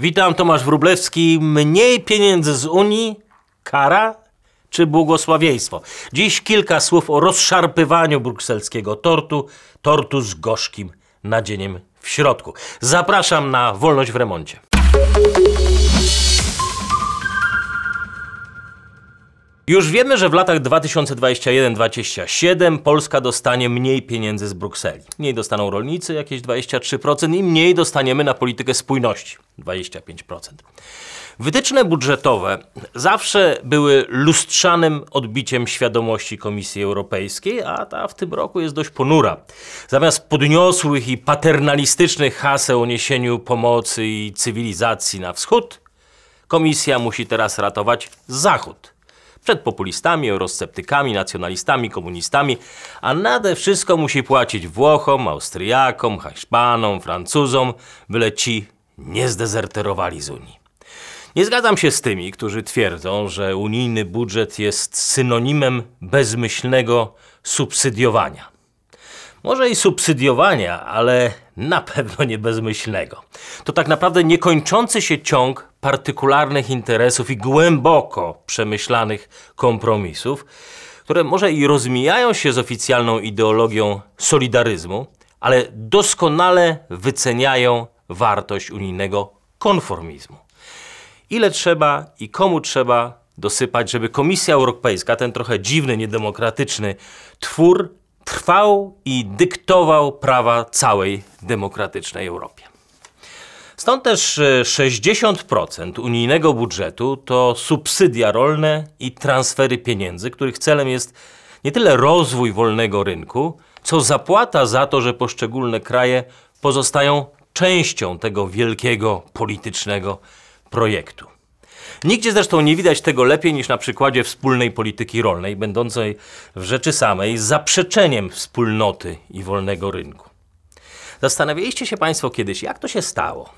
Witam, Tomasz Wrublewski. Mniej pieniędzy z Unii, kara czy błogosławieństwo? Dziś kilka słów o rozszarpywaniu brukselskiego tortu, tortu z gorzkim nadzieniem w środku. Zapraszam na Wolność w remoncie. Już wiemy, że w latach 2021-2027 Polska dostanie mniej pieniędzy z Brukseli. Mniej dostaną rolnicy, jakieś 23% i mniej dostaniemy na politykę spójności, 25%. Wytyczne budżetowe zawsze były lustrzanym odbiciem świadomości Komisji Europejskiej, a ta w tym roku jest dość ponura. Zamiast podniosłych i paternalistycznych haseł o niesieniu pomocy i cywilizacji na wschód, Komisja musi teraz ratować Zachód przed populistami, eurosceptykami, nacjonalistami, komunistami, a nade wszystko musi płacić Włochom, Austriakom, Hiszpanom, Francuzom, byle ci nie zdezerterowali z Unii. Nie zgadzam się z tymi, którzy twierdzą, że unijny budżet jest synonimem bezmyślnego subsydiowania. Może i subsydiowania, ale na pewno nie bezmyślnego. To tak naprawdę niekończący się ciąg partykularnych interesów i głęboko przemyślanych kompromisów, które może i rozmijają się z oficjalną ideologią solidaryzmu, ale doskonale wyceniają wartość unijnego konformizmu. Ile trzeba i komu trzeba dosypać, żeby Komisja Europejska, ten trochę dziwny, niedemokratyczny twór, trwał i dyktował prawa całej demokratycznej Europie. Stąd też 60% e, unijnego budżetu to subsydia rolne i transfery pieniędzy, których celem jest nie tyle rozwój wolnego rynku, co zapłata za to, że poszczególne kraje pozostają częścią tego wielkiego politycznego projektu. Nigdzie zresztą nie widać tego lepiej niż na przykładzie wspólnej polityki rolnej, będącej w rzeczy samej zaprzeczeniem wspólnoty i wolnego rynku. Zastanawialiście się Państwo kiedyś, jak to się stało,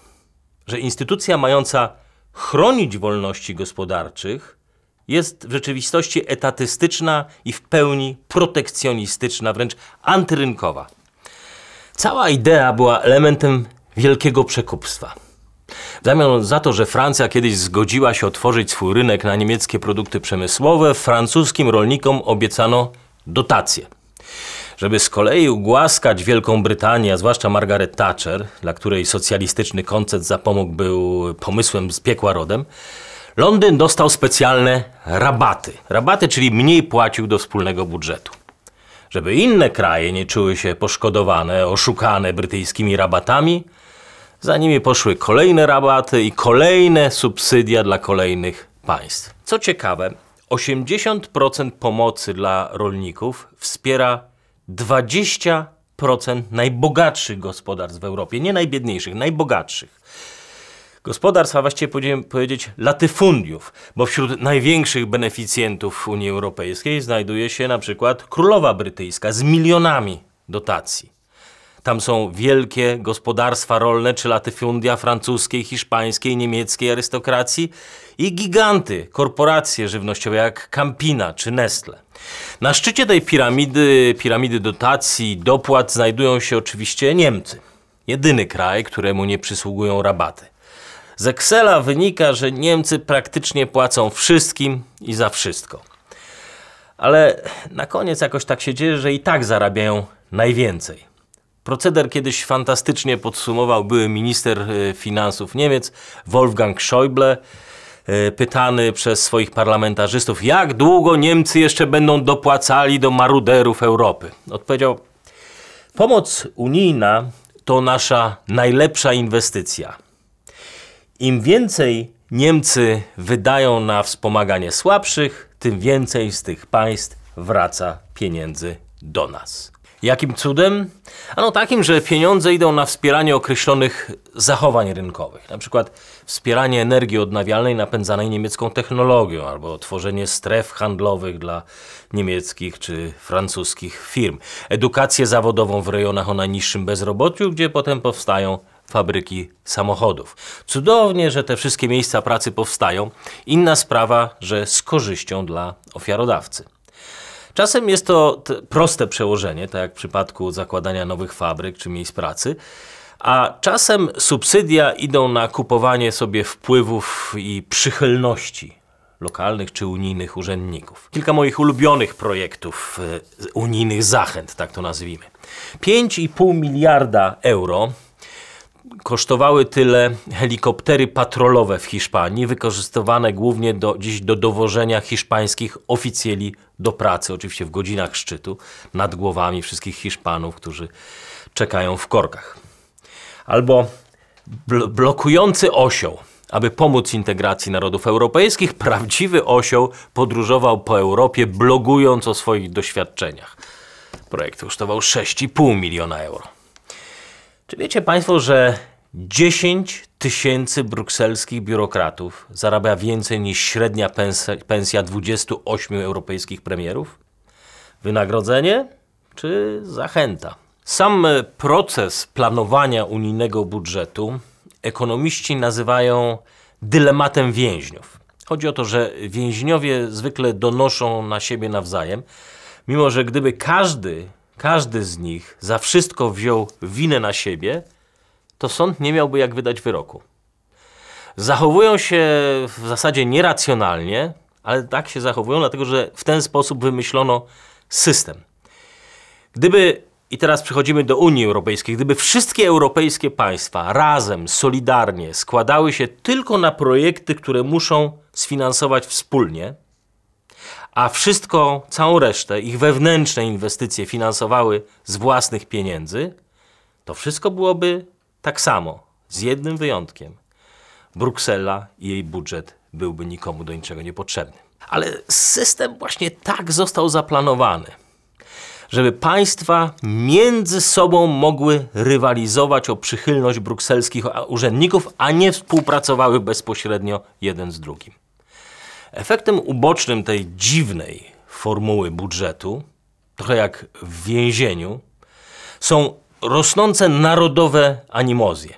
że instytucja mająca chronić wolności gospodarczych jest w rzeczywistości etatystyczna i w pełni protekcjonistyczna, wręcz antyrynkowa. Cała idea była elementem wielkiego przekupstwa. W zamian za to, że Francja kiedyś zgodziła się otworzyć swój rynek na niemieckie produkty przemysłowe, francuskim rolnikom obiecano dotacje. Żeby z kolei ugłaskać Wielką Brytanię, a zwłaszcza Margaret Thatcher, dla której socjalistyczny koncept zapomógł był pomysłem z piekła rodem, Londyn dostał specjalne rabaty. Rabaty, czyli mniej płacił do wspólnego budżetu. Żeby inne kraje nie czuły się poszkodowane, oszukane brytyjskimi rabatami, za nimi poszły kolejne rabaty i kolejne subsydia dla kolejnych państw. Co ciekawe, 80% pomocy dla rolników wspiera 20% najbogatszych gospodarstw w Europie, nie najbiedniejszych, najbogatszych. Gospodarstw, a właściwie powiedzieć latyfundiów, bo wśród największych beneficjentów Unii Europejskiej znajduje się na przykład Królowa Brytyjska z milionami dotacji. Tam są wielkie gospodarstwa rolne czy latyfundia francuskiej, hiszpańskiej, niemieckiej arystokracji i giganty, korporacje żywnościowe jak Campina czy Nestle. Na szczycie tej piramidy, piramidy dotacji, dopłat znajdują się oczywiście Niemcy. Jedyny kraj, któremu nie przysługują rabaty. Z Excela wynika, że Niemcy praktycznie płacą wszystkim i za wszystko. Ale na koniec jakoś tak się dzieje, że i tak zarabiają najwięcej. Proceder kiedyś fantastycznie podsumował były minister e, finansów Niemiec Wolfgang Schäuble, e, pytany przez swoich parlamentarzystów, jak długo Niemcy jeszcze będą dopłacali do maruderów Europy. Odpowiedział, pomoc unijna to nasza najlepsza inwestycja. Im więcej Niemcy wydają na wspomaganie słabszych, tym więcej z tych państw wraca pieniędzy do nas. Jakim cudem? Ano takim, że pieniądze idą na wspieranie określonych zachowań rynkowych, na przykład wspieranie energii odnawialnej napędzanej niemiecką technologią albo tworzenie stref handlowych dla niemieckich czy francuskich firm, edukację zawodową w rejonach o najniższym bezrobociu, gdzie potem powstają fabryki samochodów. Cudownie, że te wszystkie miejsca pracy powstają. Inna sprawa, że z korzyścią dla ofiarodawcy. Czasem jest to proste przełożenie, tak jak w przypadku zakładania nowych fabryk czy miejsc pracy, a czasem subsydia idą na kupowanie sobie wpływów i przychylności lokalnych czy unijnych urzędników. Kilka moich ulubionych projektów e, unijnych zachęt, tak to nazwijmy. 5,5 miliarda euro kosztowały tyle helikoptery patrolowe w Hiszpanii, wykorzystywane głównie do, dziś do dowożenia hiszpańskich oficjeli do pracy, oczywiście w godzinach szczytu, nad głowami wszystkich Hiszpanów, którzy czekają w korkach. Albo bl blokujący osioł. Aby pomóc integracji narodów europejskich, prawdziwy osioł podróżował po Europie, blogując o swoich doświadczeniach. Projekt kosztował 6,5 miliona euro. Czy wiecie Państwo, że 10 tysięcy brukselskich biurokratów zarabia więcej niż średnia pensja, 28 europejskich premierów? Wynagrodzenie czy zachęta? Sam proces planowania unijnego budżetu ekonomiści nazywają dylematem więźniów. Chodzi o to, że więźniowie zwykle donoszą na siebie nawzajem, mimo że gdyby każdy każdy z nich za wszystko wziął winę na siebie, to sąd nie miałby jak wydać wyroku. Zachowują się w zasadzie nieracjonalnie, ale tak się zachowują, dlatego że w ten sposób wymyślono system. Gdyby, i teraz przechodzimy do Unii Europejskiej, gdyby wszystkie europejskie państwa razem, solidarnie składały się tylko na projekty, które muszą sfinansować wspólnie, a wszystko, całą resztę, ich wewnętrzne inwestycje finansowały z własnych pieniędzy, to wszystko byłoby tak samo, z jednym wyjątkiem. Bruksela i jej budżet byłby nikomu do niczego niepotrzebny. Ale system właśnie tak został zaplanowany, żeby państwa między sobą mogły rywalizować o przychylność brukselskich urzędników, a nie współpracowały bezpośrednio jeden z drugim. Efektem ubocznym tej dziwnej formuły budżetu, trochę jak w więzieniu, są rosnące narodowe animozje.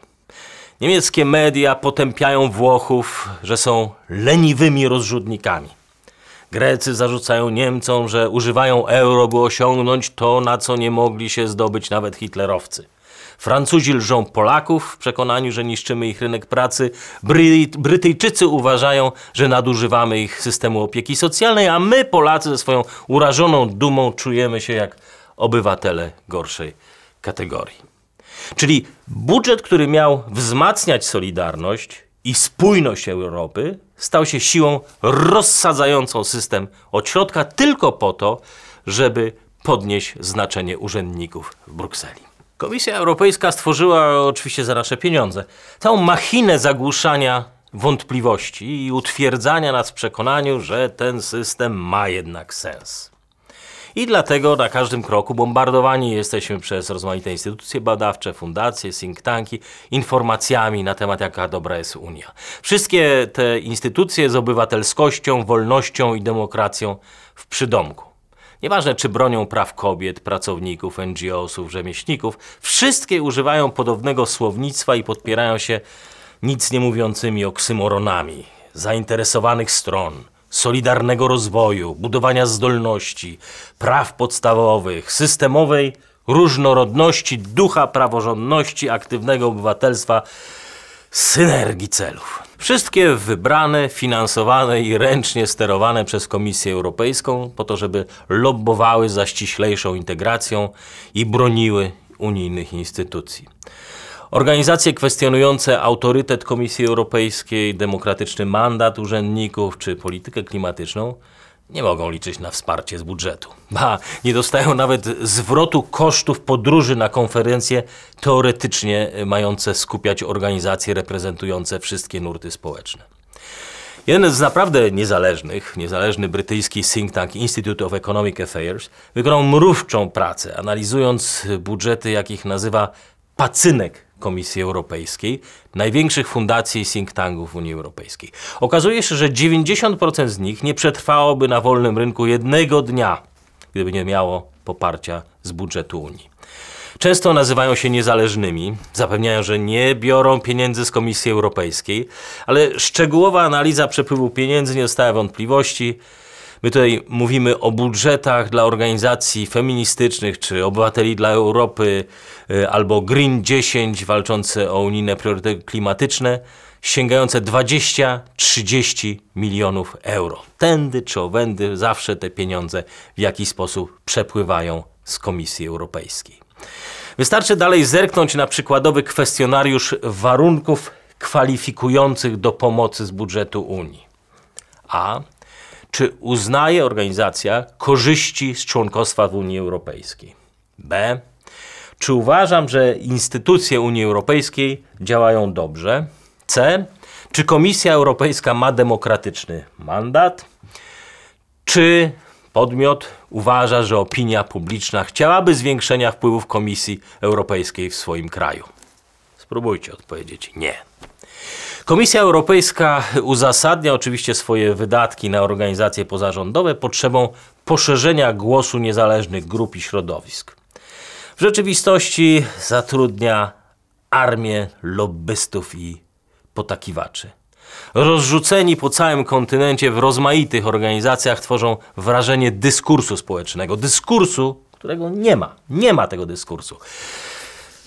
Niemieckie media potępiają Włochów, że są leniwymi rozrzutnikami. Grecy zarzucają Niemcom, że używają euro, by osiągnąć to, na co nie mogli się zdobyć nawet hitlerowcy. Francuzi lżą Polaków w przekonaniu, że niszczymy ich rynek pracy. Brytyjczycy uważają, że nadużywamy ich systemu opieki socjalnej, a my Polacy ze swoją urażoną dumą czujemy się jak obywatele gorszej kategorii. Czyli budżet, który miał wzmacniać solidarność i spójność Europy, stał się siłą rozsadzającą system od środka tylko po to, żeby podnieść znaczenie urzędników w Brukseli. Komisja Europejska stworzyła oczywiście za nasze pieniądze całą machinę zagłuszania wątpliwości i utwierdzania nas w przekonaniu, że ten system ma jednak sens. I dlatego na każdym kroku bombardowani jesteśmy przez rozmaite instytucje badawcze, fundacje, think tanki informacjami na temat, jaka dobra jest Unia. Wszystkie te instytucje z obywatelskością, wolnością i demokracją w przydomku. Nieważne, czy bronią praw kobiet, pracowników, NGO-sów, rzemieślników, wszystkie używają podobnego słownictwa i podpierają się nic nie mówiącymi oksymoronami, zainteresowanych stron, solidarnego rozwoju, budowania zdolności, praw podstawowych, systemowej różnorodności, ducha praworządności, aktywnego obywatelstwa, synergii celów. Wszystkie wybrane, finansowane i ręcznie sterowane przez Komisję Europejską po to, żeby lobbowały za ściślejszą integracją i broniły unijnych instytucji. Organizacje kwestionujące autorytet Komisji Europejskiej, demokratyczny mandat urzędników czy politykę klimatyczną nie mogą liczyć na wsparcie z budżetu. Ba, nie dostają nawet zwrotu kosztów podróży na konferencje teoretycznie mające skupiać organizacje reprezentujące wszystkie nurty społeczne. Jeden z naprawdę niezależnych, niezależny brytyjski think tank Institute of Economic Affairs wykonał mrówczą pracę, analizując budżety, jakich nazywa pacynek Komisji Europejskiej, największych fundacji i think tanków Unii Europejskiej. Okazuje się, że 90% z nich nie przetrwałoby na wolnym rynku jednego dnia, gdyby nie miało poparcia z budżetu Unii. Często nazywają się niezależnymi, zapewniają, że nie biorą pieniędzy z Komisji Europejskiej, ale szczegółowa analiza przepływu pieniędzy nie zostawia wątpliwości, My tutaj mówimy o budżetach dla organizacji feministycznych, czy Obywateli dla Europy, y, albo Green 10 walczące o unijne priorytety klimatyczne, sięgające 20-30 milionów euro. Tędy czy owędy zawsze te pieniądze w jakiś sposób przepływają z Komisji Europejskiej. Wystarczy dalej zerknąć na przykładowy kwestionariusz warunków kwalifikujących do pomocy z budżetu Unii. A czy uznaje organizacja korzyści z członkostwa w Unii Europejskiej? B. Czy uważam, że instytucje Unii Europejskiej działają dobrze? C. Czy Komisja Europejska ma demokratyczny mandat? Czy podmiot uważa, że opinia publiczna chciałaby zwiększenia wpływów Komisji Europejskiej w swoim kraju? Spróbujcie odpowiedzieć nie. Komisja Europejska uzasadnia oczywiście swoje wydatki na organizacje pozarządowe potrzebą poszerzenia głosu niezależnych grup i środowisk. W rzeczywistości zatrudnia armię lobbystów i potakiwaczy. Rozrzuceni po całym kontynencie w rozmaitych organizacjach tworzą wrażenie dyskursu społecznego. Dyskursu, którego nie ma. Nie ma tego dyskursu.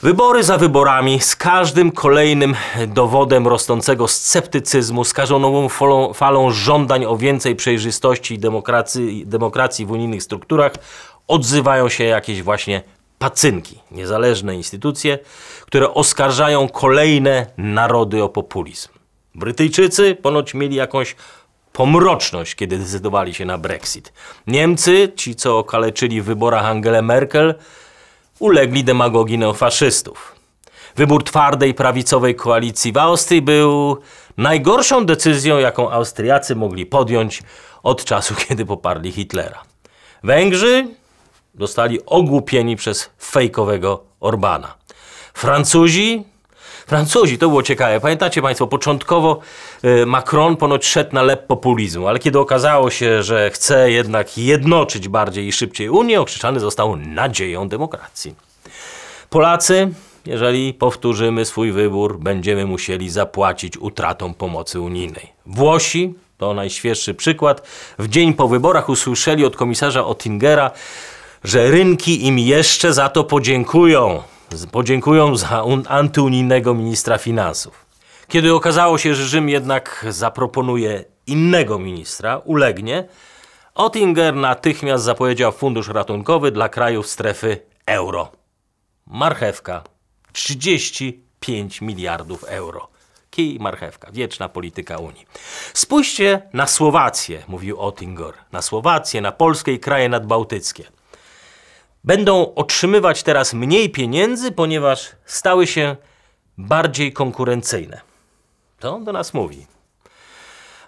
Wybory za wyborami, z każdym kolejnym dowodem rosnącego sceptycyzmu, z skażoną falą, falą żądań o więcej przejrzystości i demokracji, demokracji w unijnych strukturach, odzywają się jakieś właśnie pacynki, niezależne instytucje, które oskarżają kolejne narody o populizm. Brytyjczycy ponoć mieli jakąś pomroczność, kiedy decydowali się na Brexit. Niemcy, ci co okaleczyli w wyborach Angela Merkel, ulegli demagogii neofaszystów. Wybór twardej prawicowej koalicji w Austrii był najgorszą decyzją, jaką Austriacy mogli podjąć od czasu, kiedy poparli Hitlera. Węgrzy dostali ogłupieni przez fejkowego Orbana. Francuzi Francuzi, to było ciekawe. Pamiętacie Państwo, początkowo y, Macron ponoć szedł na lep populizmu, ale kiedy okazało się, że chce jednak jednoczyć bardziej i szybciej Unię, okrzyczany został nadzieją demokracji. Polacy, jeżeli powtórzymy swój wybór, będziemy musieli zapłacić utratą pomocy unijnej. Włosi, to najświeższy przykład, w dzień po wyborach usłyszeli od komisarza Ottingera, że rynki im jeszcze za to podziękują podziękują za antyunijnego ministra finansów. Kiedy okazało się, że Rzym jednak zaproponuje innego ministra, ulegnie, Ottinger natychmiast zapowiedział fundusz ratunkowy dla krajów strefy euro. Marchewka 35 miliardów euro. Kij marchewka, wieczna polityka Unii. Spójrzcie na Słowację, mówił Ottinger, na Słowację, na Polskę i kraje nadbałtyckie będą otrzymywać teraz mniej pieniędzy, ponieważ stały się bardziej konkurencyjne. To on do nas mówi.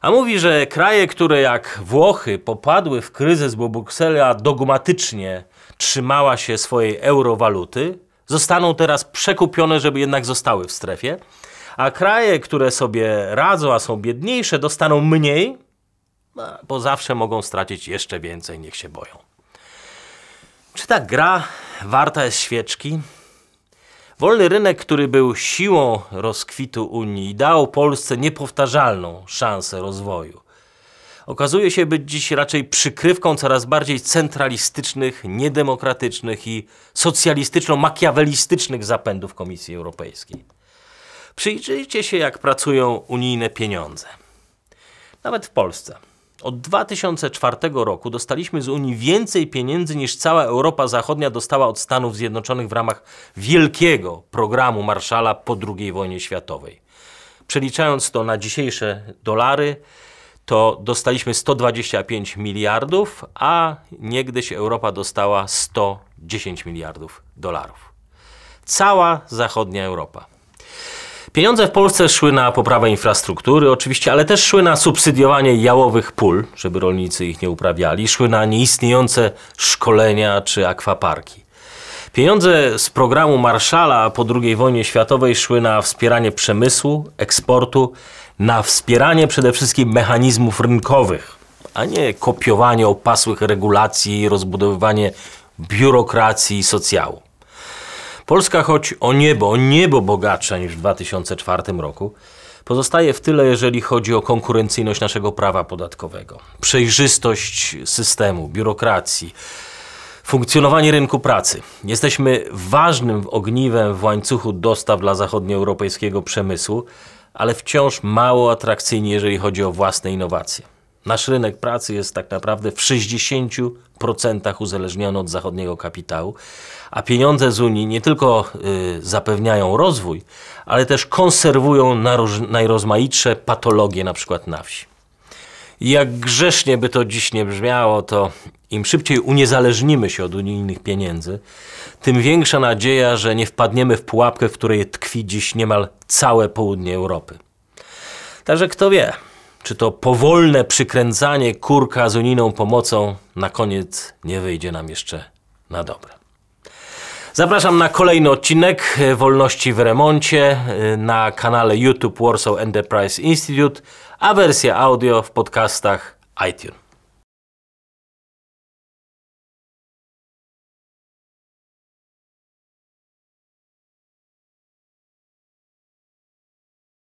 A mówi, że kraje, które jak Włochy popadły w kryzys, bo Bruksela dogmatycznie trzymała się swojej eurowaluty, zostaną teraz przekupione, żeby jednak zostały w strefie, a kraje, które sobie radzą, a są biedniejsze, dostaną mniej, bo zawsze mogą stracić jeszcze więcej, niech się boją. Czy ta gra warta jest świeczki? Wolny rynek, który był siłą rozkwitu Unii, dał Polsce niepowtarzalną szansę rozwoju. Okazuje się być dziś raczej przykrywką coraz bardziej centralistycznych, niedemokratycznych i socjalistyczno-makiawelistycznych zapędów Komisji Europejskiej. Przyjrzyjcie się, jak pracują unijne pieniądze. Nawet w Polsce. Od 2004 roku dostaliśmy z Unii więcej pieniędzy niż cała Europa Zachodnia dostała od Stanów Zjednoczonych w ramach wielkiego programu Marszala po II wojnie światowej. Przeliczając to na dzisiejsze dolary, to dostaliśmy 125 miliardów, a niegdyś Europa dostała 110 miliardów dolarów. Cała zachodnia Europa. Pieniądze w Polsce szły na poprawę infrastruktury oczywiście, ale też szły na subsydiowanie jałowych pól, żeby rolnicy ich nie uprawiali, szły na nieistniejące szkolenia czy akwaparki. Pieniądze z programu Marszala po II wojnie światowej szły na wspieranie przemysłu, eksportu, na wspieranie przede wszystkim mechanizmów rynkowych, a nie kopiowanie opasłych regulacji i rozbudowywanie biurokracji i socjalu. Polska choć o niebo, niebo bogatsza niż w 2004 roku, pozostaje w tyle, jeżeli chodzi o konkurencyjność naszego prawa podatkowego, przejrzystość systemu, biurokracji, funkcjonowanie rynku pracy. Jesteśmy ważnym ogniwem w łańcuchu dostaw dla zachodnioeuropejskiego przemysłu, ale wciąż mało atrakcyjni, jeżeli chodzi o własne innowacje. Nasz rynek pracy jest tak naprawdę w 60% uzależniony od zachodniego kapitału, a pieniądze z Unii nie tylko y, zapewniają rozwój, ale też konserwują najrozmaitsze patologie, na przykład na wsi. jak grzesznie by to dziś nie brzmiało, to im szybciej uniezależnimy się od unijnych pieniędzy, tym większa nadzieja, że nie wpadniemy w pułapkę, w której tkwi dziś niemal całe południe Europy. Także kto wie, czy to powolne przykręcanie kurka z unijną pomocą na koniec nie wyjdzie nam jeszcze na dobre. Zapraszam na kolejny odcinek Wolności w Remoncie y, na kanale YouTube Warsaw Enterprise Institute, a wersja audio w podcastach iTunes.